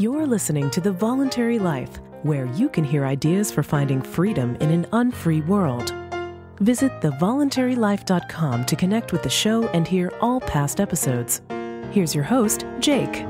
You're listening to The Voluntary Life, where you can hear ideas for finding freedom in an unfree world. Visit thevoluntarylife.com to connect with the show and hear all past episodes. Here's your host, Jake.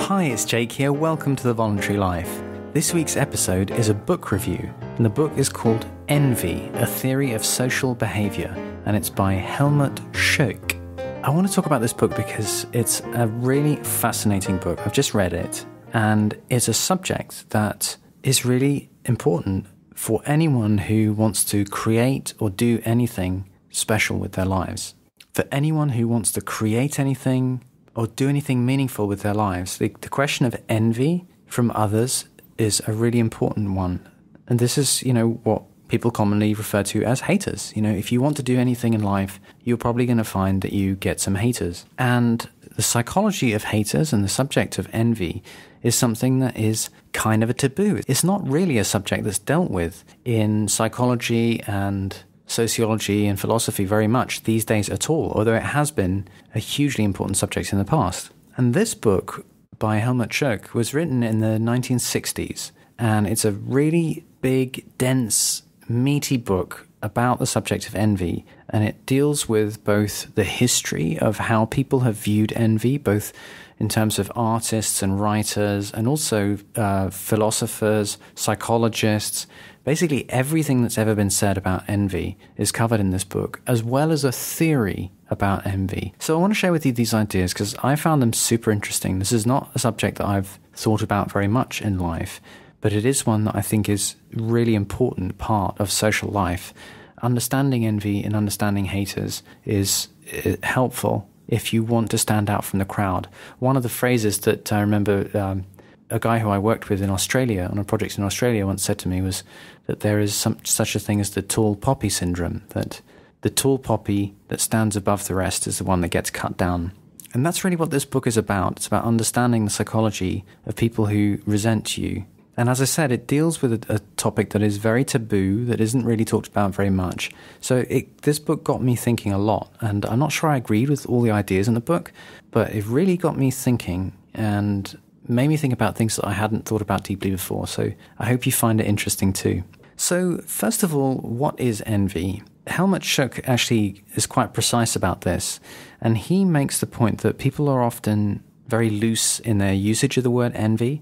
Hi, it's Jake here. Welcome to The Voluntary Life. This week's episode is a book review, and the book is called Envy A Theory of Social Behavior, and it's by Helmut Schoch. I want to talk about this book because it's a really fascinating book. I've just read it, and it's a subject that is really important for anyone who wants to create or do anything special with their lives. For anyone who wants to create anything or do anything meaningful with their lives, the, the question of envy from others is a really important one. And this is, you know, what people commonly refer to as haters. You know, if you want to do anything in life, you're probably going to find that you get some haters. And the psychology of haters and the subject of envy is something that is kind of a taboo. It's not really a subject that's dealt with in psychology and sociology and philosophy very much these days at all, although it has been a hugely important subject in the past. And this book by Helmut Schuck was written in the 1960s, and it's a really big, dense meaty book about the subject of envy, and it deals with both the history of how people have viewed envy, both in terms of artists and writers, and also uh, philosophers, psychologists. Basically, everything that's ever been said about envy is covered in this book, as well as a theory about envy. So, I want to share with you these ideas because I found them super interesting. This is not a subject that I've thought about very much in life but it is one that I think is really important part of social life. Understanding envy and understanding haters is eh, helpful if you want to stand out from the crowd. One of the phrases that I remember um, a guy who I worked with in Australia on a project in Australia once said to me was that there is some, such a thing as the tall poppy syndrome, that the tall poppy that stands above the rest is the one that gets cut down. And that's really what this book is about. It's about understanding the psychology of people who resent you and as I said, it deals with a, a, topic that is very taboo, that isn't really talked about very much. So it, this book got me thinking a lot, and I'm not sure I agreed with all the ideas in the book, but it really got me thinking and made me think about things that I hadn't thought about deeply before. So I hope you find it interesting too. So, first of all, what is envy? Helmut Schuck actually is quite precise about this, and he makes the point that people are often very loose in their usage of the word envy,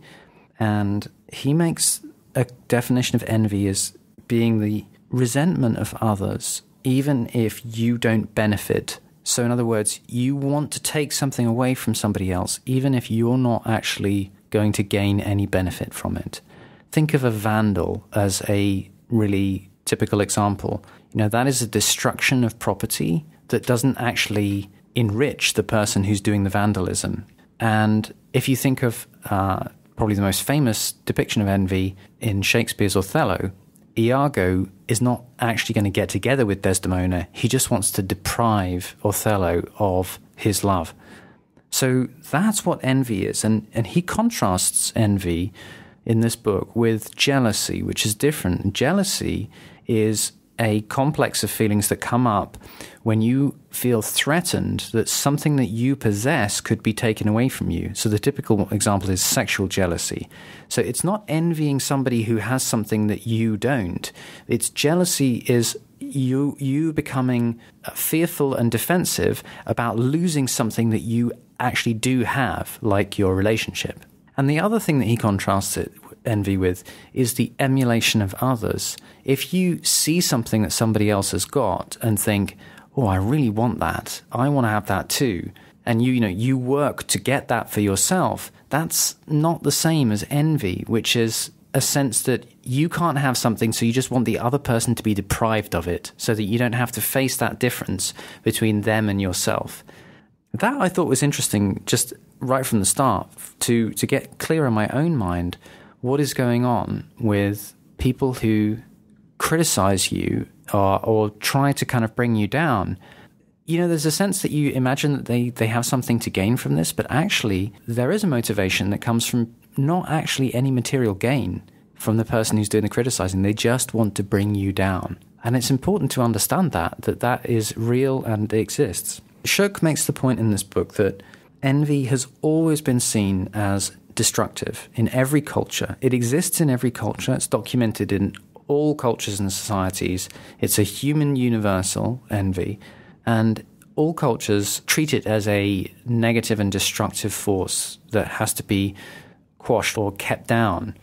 and he makes a definition of envy as being the resentment of others, even if you don't benefit. So, in other words, you want to take something away from somebody else, even if you're not actually going to gain any benefit from it. Think of a vandal as a really typical example. You know, that is a destruction of property that doesn't actually enrich the person who's doing the vandalism. And if you think of uh, probably the most famous depiction of envy in Shakespeare's Othello, Iago is not actually going to get together with Desdemona. He just wants to deprive Othello of his love. So that's what envy is. And, and he contrasts envy in this book with jealousy, which is different. Jealousy is a complex of feelings that come up when you feel threatened that something that you possess could be taken away from you. So the typical example is sexual jealousy. So it's not envying somebody who has something that you don't. It's jealousy is you you becoming uh, fearful and defensive about losing something that you actually do have, like your relationship. And the other thing that he contrasts it envy with is the emulation of others. If you see something that somebody else has got and think, oh, I really want that. I want to have that too. And you, you know, you work to get that for yourself. That's not the same as envy, which is a sense that you can't have something, so you just want the other person to be deprived of it so that you don't have to face that difference between them and yourself. That I thought was interesting just right from the start to, to get clear in my own mind what is going on with people who criticize you or, or try to kind of bring you down, you know, there's a sense that you imagine that they, they have something to gain from this, but actually, there is a motivation that comes from not actually any material gain from the person who's doing the criticizing. They just want to bring you down. And it's important to understand that, that that is real and exists. Shook makes the point in this book that envy has always been seen as destructive in every culture. It exists in every culture. It's documented in all cultures and societies. It's a human universal envy, and all cultures treat it as a negative and destructive force that has to be quashed or kept down.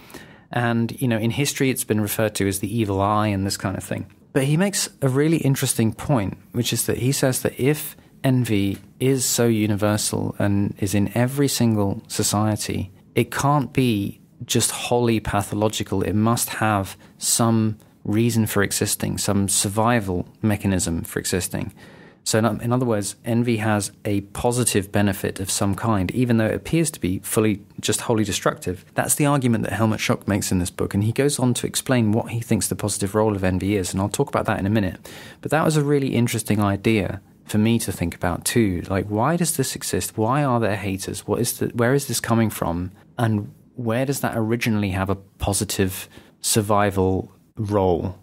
And, you know, in history, it's been referred to as the evil eye and this kind of thing. But he makes a really interesting point, which is that he says that if envy is so universal and is in every single society, it can't be just wholly pathological. It must have some reason for existing, some survival mechanism for existing. So, in other words, envy has a positive benefit of some kind, even though it appears to be fully, just wholly destructive. That's the argument that Helmut Schock makes in this book, and he goes on to explain what he thinks the positive role of envy is, and I'll talk about that in a minute. But that was a really interesting idea for me to think about too. Like, why does this exist? Why are there haters? What is the, where is this coming from? And where does that originally have a positive survival role?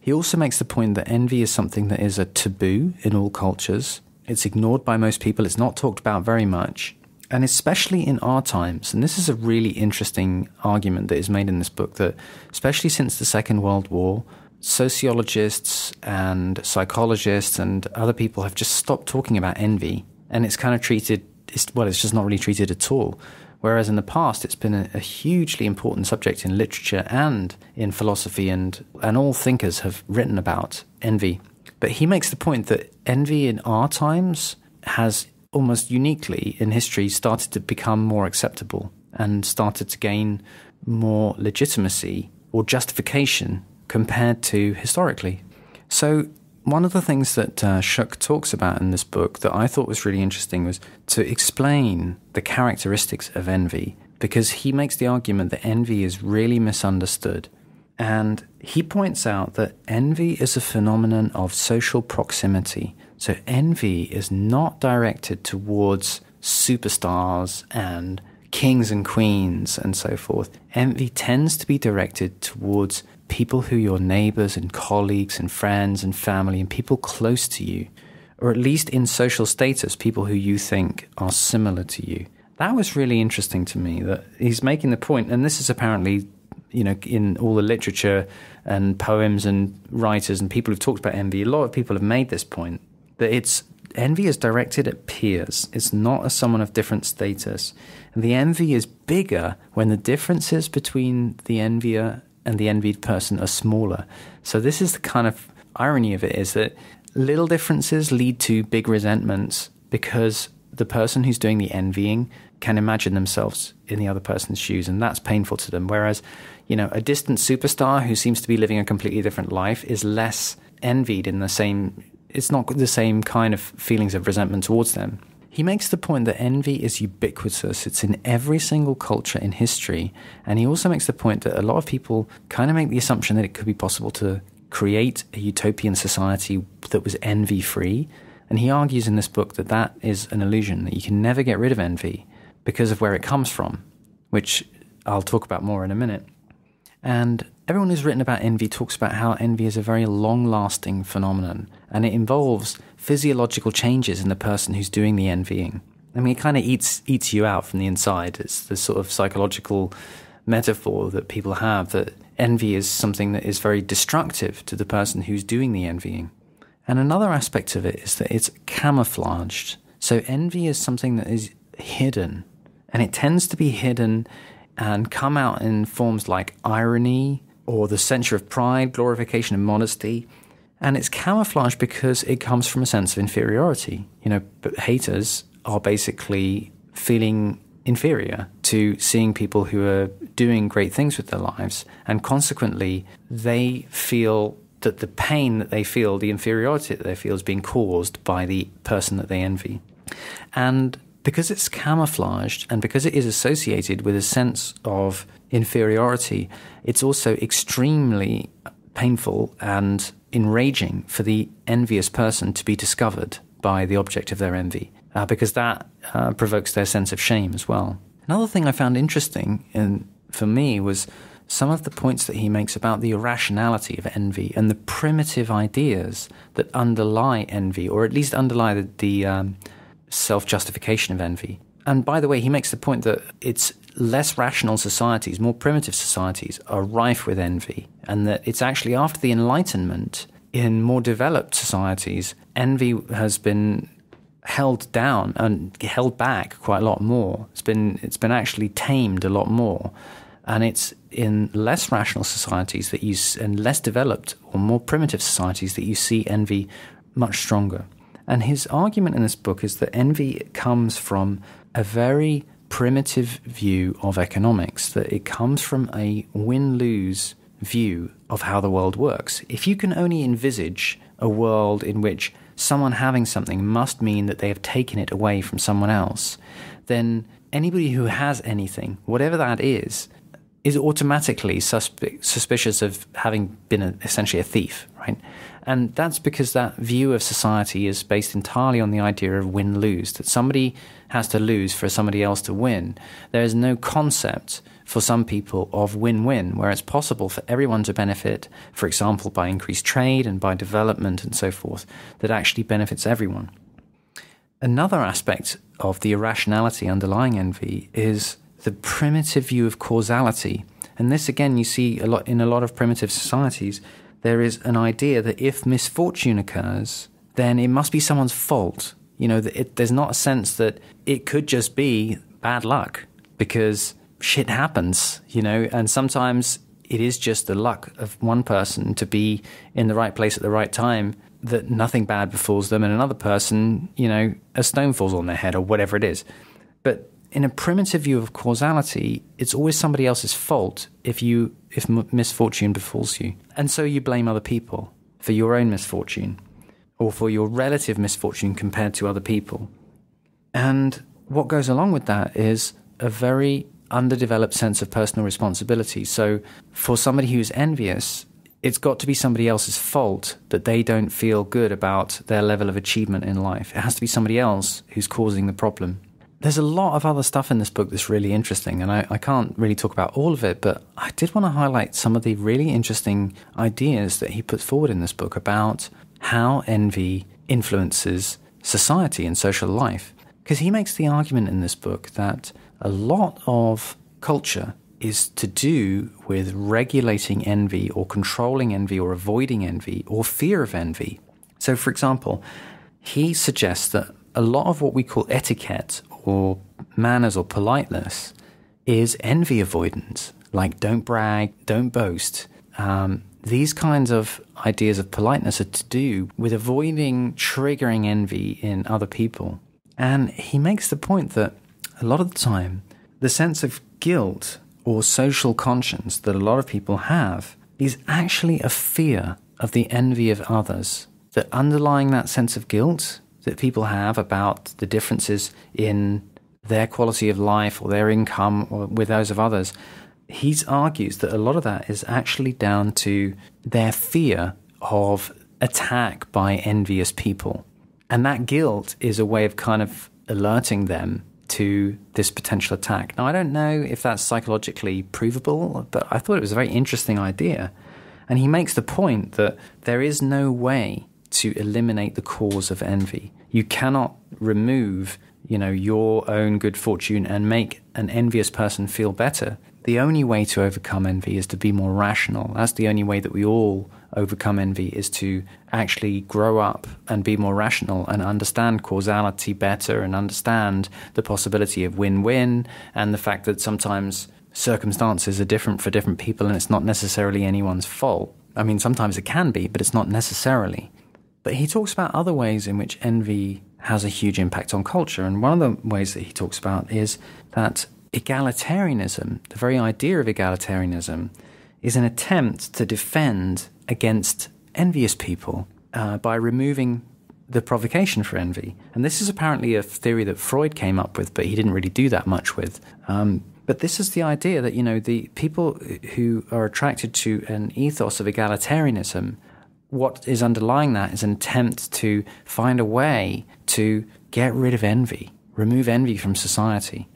He also makes the point that envy is something that is a taboo in all cultures. It's ignored by most people, it's not talked about very much, and especially in our times. And this is a really interesting argument that is made in this book that, especially since the Second World War, sociologists and psychologists and other people have just stopped talking about envy and it's kind of treated it's, well it's just not really treated at all whereas in the past it's been a, a hugely important subject in literature and in philosophy, and, and all thinkers have written about envy. But he makes the point that envy in our times has almost uniquely in history started to become more acceptable and started to gain more legitimacy or justification compared to historically. So one of the things that uh, Shuck talks about in this book that I thought was really interesting was to explain the characteristics of envy, because he makes the argument that envy is really misunderstood. And he points out that envy is a phenomenon of social proximity. So envy is not directed towards superstars and kings and queens and so forth. Envy tends to be directed towards people who your neighbors and colleagues and friends and family and people close to you, or at least in social status, people who you think are similar to you. That was really interesting to me that he's making the point, and this is apparently, you know, in all the literature and poems and writers and people who've talked about envy, a lot of people have made this point that it's envy is directed at peers. It's not at someone of different status. And the envy is bigger when the differences between the envier and the envied person are smaller. So this is the kind of irony of it is that little differences lead to big resentments because the person who's doing the envying can imagine themselves in the other person's shoes, and that's painful to them. Whereas, you know, a distant superstar who seems to be living a completely different life is less envied in the same. It's not the same kind of feelings of resentment towards them. He makes the point that envy is ubiquitous, it's in every single culture in history. And he also makes the point that a lot of people kind of make the assumption that it could be possible to create a utopian society that was envy free. And he argues in this book that that is an illusion, that you can never get rid of envy because of where it comes from, which I'll talk about more in a minute. And everyone who's written about envy talks about how envy is a very long lasting phenomenon and it involves physiological changes in the person who's doing the envying. I mean, it kind of eats eats you out from the inside. It's the sort of psychological metaphor that people have that envy is something that is very destructive to the person who's doing the envying. And another aspect of it is that it's camouflaged. So envy is something that is hidden, and it tends to be hidden and come out in forms like irony or the censure of pride, glorification, and modesty. And it's camouflage because it comes from a sense of inferiority. You know, but haters are basically feeling inferior to seeing people who are doing great things with their lives. And consequently, they feel that the pain that they feel, the inferiority that they feel, is being caused by the person that they envy. And because it's camouflaged and because it is associated with a sense of inferiority, it's also extremely painful and enraging for the envious person to be discovered by the object of their envy, uh, because that uh, provokes their sense of shame as well. Another thing I found interesting in, for me was some of the points that he makes about the irrationality of envy and the primitive ideas that underlie envy, or at least underlie the, the um, self justification of envy. And by the way, he makes the point that it's less rational societies, more primitive societies, are rife with envy, and that it's actually after the Enlightenment in more developed societies, envy has been held down and held back quite a lot more. It's been it's been actually tamed a lot more, and it's in less rational societies that you and less developed or more primitive societies that you see envy much stronger. And his argument in this book is that envy comes from a very primitive view of economics, that it comes from a win lose view of how the world works. If you can only envisage a world in which someone having something must mean that they have taken it away from someone else, then anybody who has anything, whatever that is, is automatically suspicious of having been a, essentially a thief, right? And that's because that view of society is based entirely on the idea of win lose, that somebody has to lose for somebody else to win. There is no concept for some people of win win, where it's possible for everyone to benefit, for example, by increased trade and by development and so forth, that actually benefits everyone. Another aspect of the irrationality underlying envy is the primitive view of causality. And this, again, you see a lot in a lot of primitive societies there is an idea that if misfortune occurs, then it must be someone's fault. You know, it, there's not a sense that it could just be bad luck because shit happens, you know, and sometimes it is just the luck of one person to be in the right place at the right time that nothing bad befalls them and another person, you know, a stone falls on their head or whatever it is. But in a primitive view of causality, it's always somebody else's fault if you if misfortune befalls you, and so you blame other people for your own misfortune, or for your relative misfortune compared to other people. And what goes along with that is a very underdeveloped sense of personal responsibility. So for somebody who's envious, it's got to be somebody else's fault that they don't feel good about their level of achievement in life. It has to be somebody else who's causing the problem there's a lot of other stuff in this book that's really interesting, and I, I, can't really talk about all of it, but I did want to highlight some of the really interesting ideas that he puts forward in this book about how envy influences society and social life. Because he makes the argument in this book that a lot of culture is to do with regulating envy or controlling envy or avoiding envy or fear of envy. So, for example, he suggests that a lot of what we call etiquette or manners or politeness is envy avoidance, like don't brag, don't boast. Um, these kinds of ideas of politeness are to do with avoiding triggering envy in other people. And he makes the point that a lot of the time, the sense of guilt or social conscience that a lot of people have is actually a fear of the envy of others. That underlying that sense of guilt that people have about the differences in their quality of life or their income or with those of others, he argues that a lot of that is actually down to their fear of attack by envious people. And that guilt is a way of kind of alerting them to this potential attack. Now, I don't know if that's psychologically provable, but I thought it was a very interesting idea. And he makes the point that there is no way to eliminate the cause of envy. You cannot remove, you know, your own good fortune and make an envious person feel better. The only way to overcome envy is to be more rational. That's the only way that we all overcome envy is to actually grow up and be more rational and understand causality better and understand the possibility of win-win and the fact that sometimes circumstances are different for different people and it's not necessarily anyone's fault. I mean, sometimes it can be, but it's not necessarily. But he talks about other ways in which envy has a huge impact on culture. And one of the ways that he talks about is that egalitarianism, the very idea of egalitarianism, is an attempt to defend against envious people uh, by removing the provocation for envy. And this is apparently a theory that Freud came up with, but he didn't really do that much with. Um, but this is the idea that, you know, the people who are attracted to an ethos of egalitarianism what is underlying that is an attempt to find a way to get rid of envy, remove envy from society.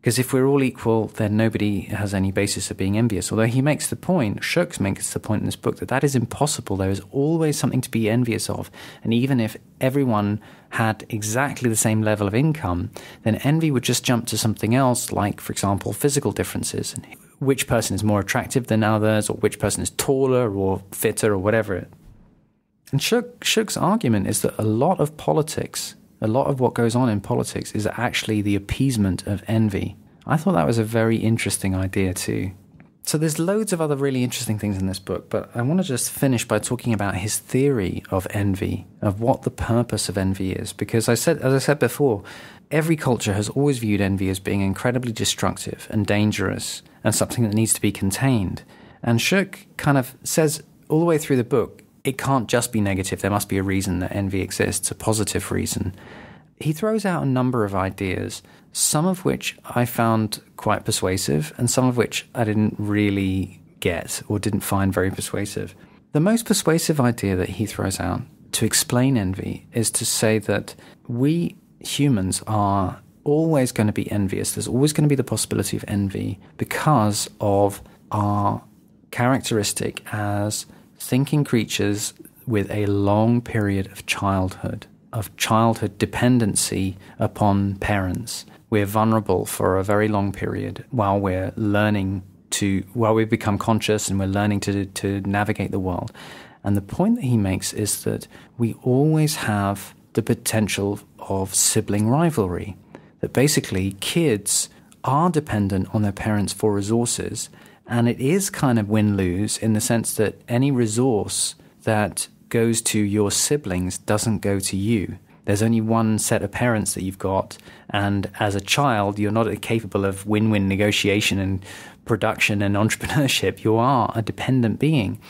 Because if we're all equal, then nobody has any basis of being envious. Although he makes the point, Shooks makes the point in this book, that that is impossible. There is always something to be envious of. And even if everyone had exactly the same level of income, then envy would just jump to something else, like, for example, physical differences. And which person is more attractive than others, or which person is taller or fitter, or whatever and Shook, Shook's argument is that a lot of politics, a lot of what goes on in politics, is actually the appeasement of envy. I thought that was a very interesting idea too. So there's loads of other really interesting things in this book, but I want to just finish by talking about his theory of envy, of what the purpose of envy is, because I said, as I said before, every culture has always viewed envy as being incredibly destructive and dangerous and something that needs to be contained. And Shook kind of says all the way through the book, it can't just be negative. There must be a reason that envy exists, a positive reason. He throws out a number of ideas, some of which I found quite persuasive, and some of which I didn't really get or didn't find very persuasive. The most persuasive idea that he throws out to explain envy is to say that we humans are always going to be envious. There's always going to be the possibility of envy because of our characteristic as thinking creatures with a long period of childhood, of childhood dependency upon parents. We're vulnerable for a very long period while we're learning to, while we become conscious and we're learning to, to navigate the world. And the point that he makes is that we always have the potential of sibling rivalry, that basically kids are dependent on their parents for resources and it is kind of win lose in the sense that any resource that goes to your siblings doesn't go to you. There's only one set of parents that you've got. And as a child, you're not capable of win win negotiation and production and entrepreneurship. You are a dependent being.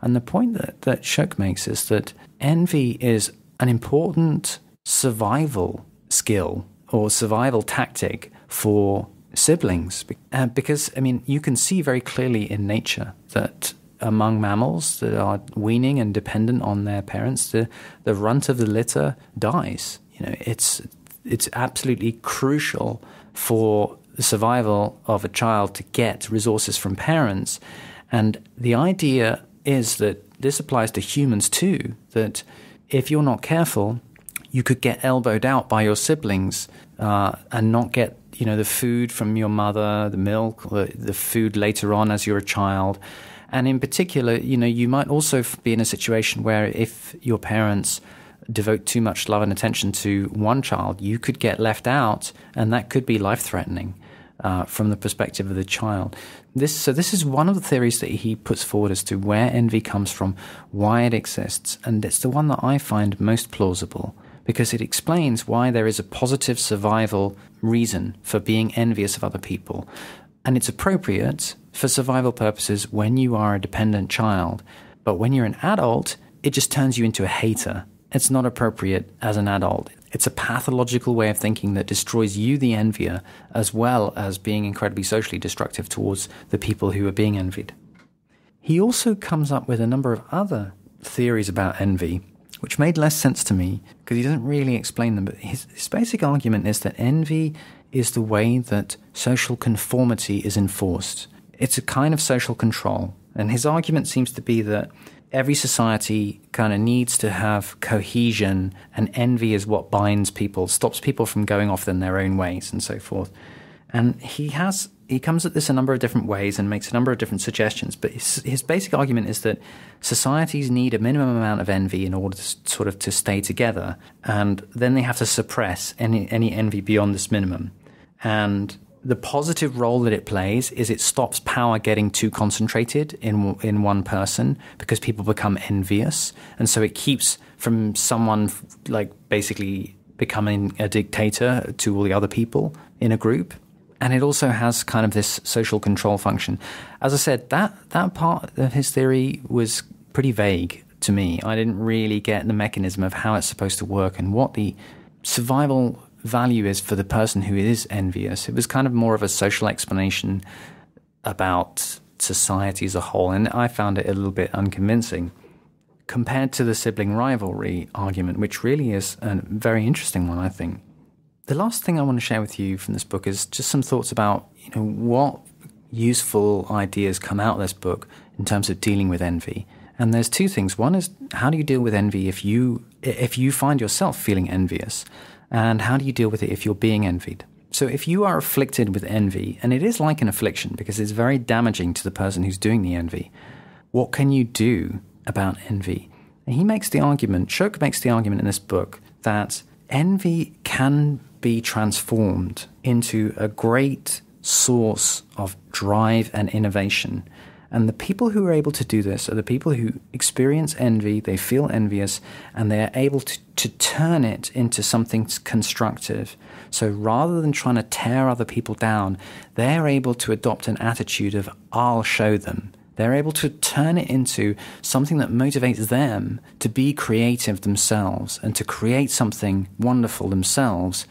And the point that, that Shuck makes is that envy is an important survival skill or survival tactic for siblings. Uh, because, I mean, you can see very clearly in nature that among mammals that are weaning and dependent on their parents, the, the runt of the litter dies. You know, it's, it's absolutely crucial for the survival of a child to get resources from parents. And the idea is that this applies to humans too, that if you're not careful, you could get elbowed out by your siblings uh, and not get you know, the food from your mother, the milk, the, the food later on as you're a child. And in particular, you know, you might also be in a situation where if your parents devote too much love and attention to one child, you could get left out, and that could be life threatening. Uh, from the perspective of the child. This, so this is one of the theories that he puts forward as to where envy comes from, why it exists, and it's the one that I find most plausible because it explains why there is a positive survival reason for being envious of other people. And it's appropriate for survival purposes when you are a dependent child. But when you're an adult, it just turns you into a hater. It's not appropriate as an adult. It's a pathological way of thinking that destroys you, the envier, as well as being incredibly socially destructive towards the people who are being envied. He also comes up with a number of other theories about envy which made less sense to me because he doesn't really explain them. But his, his, basic argument is that envy is the way that social conformity is enforced, it's a kind of social control. And his argument seems to be that every society kind of needs to have cohesion, and envy is what binds people, stops people from going off in their own ways, and so forth. And he has he comes at this a number of different ways and makes a number of different suggestions. But his, his basic argument is that societies need a minimum amount of envy in order to sort of to stay together, and then they have to suppress any any envy beyond this minimum. And the positive role that it plays is it stops power getting too concentrated in in one person because people become envious, and so it keeps from someone like basically becoming a dictator to all the other people in a group and it also has kind of this social control function. As I said, that that part of his theory was pretty vague to me. I didn't really get the mechanism of how it's supposed to work and what the survival value is for the person who is envious. It was kind of more of a social explanation about society as a whole, and I found it a little bit unconvincing compared to the sibling rivalry argument, which really is a very interesting one, I think. The last thing I want to share with you from this book is just some thoughts about you know what useful ideas come out of this book in terms of dealing with envy. And there's two things. One is how do you deal with envy if you if you find yourself feeling envious, and how do you deal with it if you're being envied? So if you are afflicted with envy, and it is like an affliction because it's very damaging to the person who's doing the envy, what can you do about envy? And he makes the argument, Shook makes the argument in this book that envy can be transformed into a great source of drive and innovation. And the people who are able to do this are the people who experience envy, they feel envious, and they are able to, to turn it into something constructive. So rather than trying to tear other people down, they're able to adopt an attitude of, I'll show them. They're able to turn it into something that motivates them to be creative themselves and to create something wonderful themselves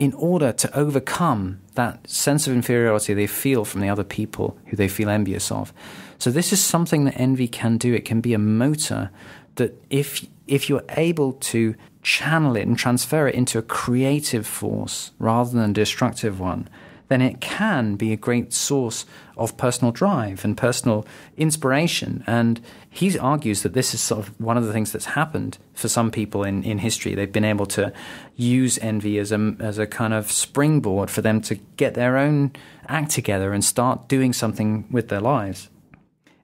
in order to overcome that sense of inferiority they feel from the other people who they feel envious of. So this is something that envy can do. It can be a motor that if if you're able to channel it and transfer it into a creative force rather than a destructive one, then it can be a great source of personal drive and personal inspiration. And he argues that this is sort of one of the things that's happened for some people in, in history. They've been able to use envy as a, as a kind of springboard for them to get their own act together and start doing something with their lives.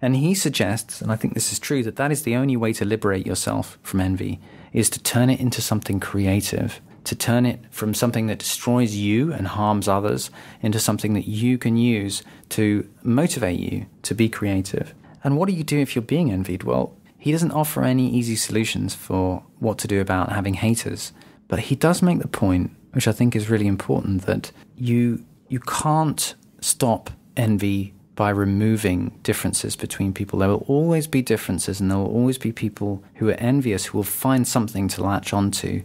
And he suggests, and I think this is true, that that is the only way to liberate yourself from envy, is to turn it into something creative to turn it from something that destroys you and harms others into something that you can use to motivate you to be creative. And what do you do if you're being envied? Well, he doesn't offer any easy solutions for what to do about having haters, but he does make the point, which I think is really important, that you you can't stop envy by removing differences between people. There will always be differences, and there will always be people who are envious who will find something to latch onto.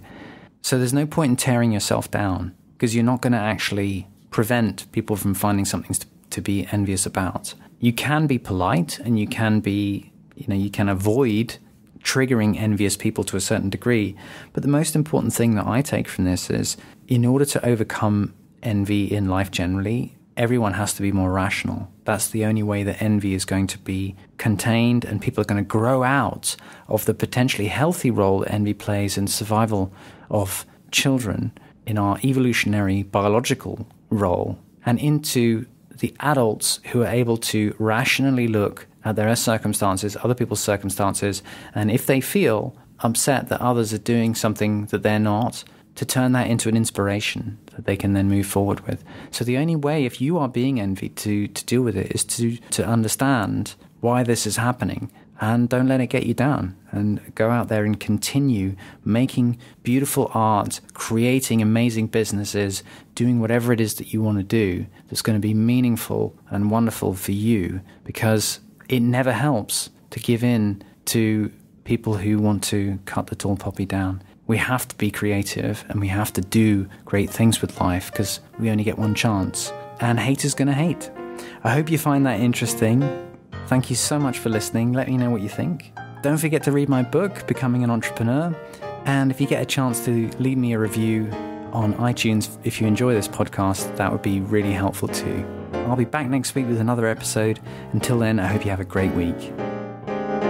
So there's no point in tearing yourself down because you're not going to actually prevent people from finding something to, to be envious about. You can be polite and you can be, you know, you can avoid triggering envious people to a certain degree. But the most important thing that I take from this is in order to overcome envy in life generally, everyone has to be more rational. That's the only way that envy is going to be contained, and people are going to grow out of the potentially healthy role envy plays in survival of children in our evolutionary biological role and into the adults who are able to rationally look at their circumstances, other people's circumstances, and if they feel upset that others are doing something that they're not, to turn that into an inspiration that they can then move forward with. So the only way, if you are being envied, to, to deal with it is to, to understand why this is happening and don't let it get you down and go out there and continue making beautiful art, creating amazing businesses, doing whatever it is that you want to do that's going to be meaningful and wonderful for you because it never helps to give in to people who want to cut the tall poppy down we have to be creative and we have to do great things with life because we only get one chance. And haters gonna hate. I hope you find that interesting. Thank you so much for listening. Let me know what you think. Don't forget to read my book, Becoming an Entrepreneur. And if you get a chance to leave me a review on iTunes, if you enjoy this podcast, that would be really helpful too. I'll be back next week with another episode. Until then, I hope you have a great week.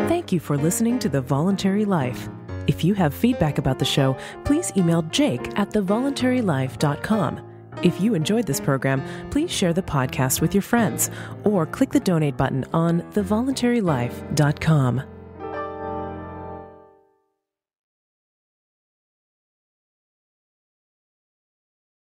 Thank you for listening to The Voluntary Life. If you have feedback about the show, please email jake at thevoluntarylife.com. If you enjoyed this program, please share the podcast with your friends or click the donate button on thevoluntarylife.com.